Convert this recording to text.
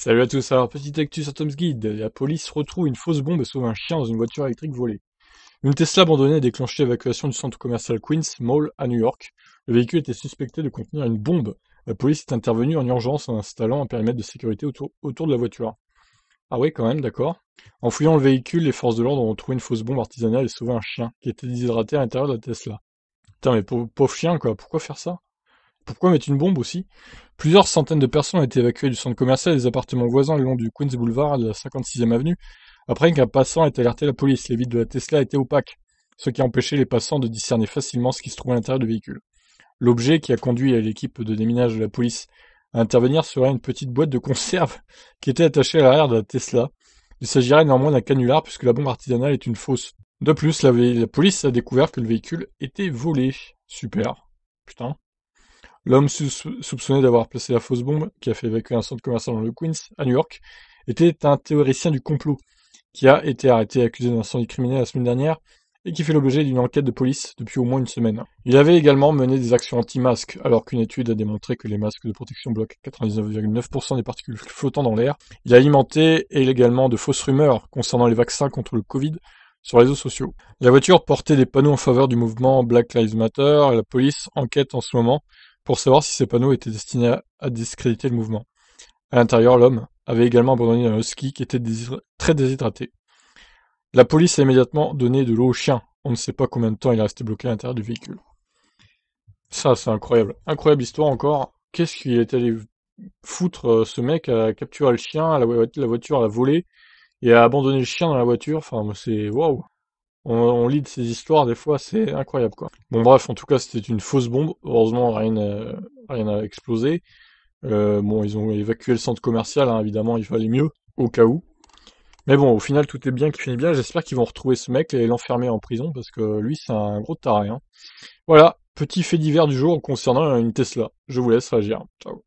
Salut à tous, alors petit actus sur Tom's Guide, la police retrouve une fausse bombe et sauve un chien dans une voiture électrique volée. Une Tesla abandonnée a déclenché l'évacuation du centre commercial Queens Mall à New York. Le véhicule était suspecté de contenir une bombe. La police est intervenue en urgence en installant un périmètre de sécurité autour, de la voiture. Ah oui, quand même, d'accord. En fouillant le véhicule, les forces de l'ordre ont trouvé une fausse bombe artisanale et sauvé un chien qui était déshydraté à l'intérieur de la Tesla. Putain mais pauvre chien quoi, pourquoi faire ça pourquoi mettre une bombe aussi Plusieurs centaines de personnes ont été évacuées du centre commercial et des appartements voisins le long du Queens Boulevard de la 56e avenue, après qu'un passant ait alerté la police. Les vitres de la Tesla étaient opaques, ce qui empêchait les passants de discerner facilement ce qui se trouvait à l'intérieur du véhicule. L'objet qui a conduit l'équipe de déminage de la police à intervenir serait une petite boîte de conserve qui était attachée à l'arrière de la Tesla. Il s'agirait néanmoins d'un canular puisque la bombe artisanale est une fausse. De plus, la, police a découvert que le véhicule était volé. Super. Putain. L'homme soupçonné d'avoir placé la fausse bombe, qui a fait évacuer un centre commercial dans le Queens, à New York, était un théoricien du complot, qui a été arrêté et accusé d'incendie criminel la semaine dernière, et qui fait l'objet d'une enquête de police depuis au moins une semaine. Il avait également mené des actions anti-masques, alors qu'une étude a démontré que les masques de protection bloquent 99,9% des particules flottant dans l'air. Il a alimenté également de fausses rumeurs concernant les vaccins contre le Covid sur les réseaux sociaux. La voiture portait des panneaux en faveur du mouvement Black Lives Matter, et la police enquête en ce moment pour savoir si ces panneaux étaient destinés à discréditer le mouvement. À l'intérieur, l'homme avait également abandonné un husky qui était très déshydraté. La police a immédiatement donné de l'eau au chien. On ne sait pas combien de temps il est resté bloqué à l'intérieur du véhicule. Ça, c'est incroyable. Incroyable histoire encore. Qu'est-ce qu'il est allé foutre euh, ce mec à capturer le chien, à la, voiture, à la voler et à abandonner le chien dans la voiture Enfin, c'est waouh on, lit de ces histoires, des fois, c'est incroyable, quoi. Bon, bref, en tout cas, c'était une fausse bombe. Heureusement, rien n'a explosé. Euh, bon, ils ont évacué le centre commercial, hein. évidemment, il fallait mieux, au cas où. Mais bon, au final, tout est bien qui finit bien. J'espère qu'ils vont retrouver ce mec et l'enfermer en prison, parce que lui, c'est un gros taré. Hein. Voilà, petit fait divers du jour concernant une Tesla. Je vous laisse réagir. Ciao.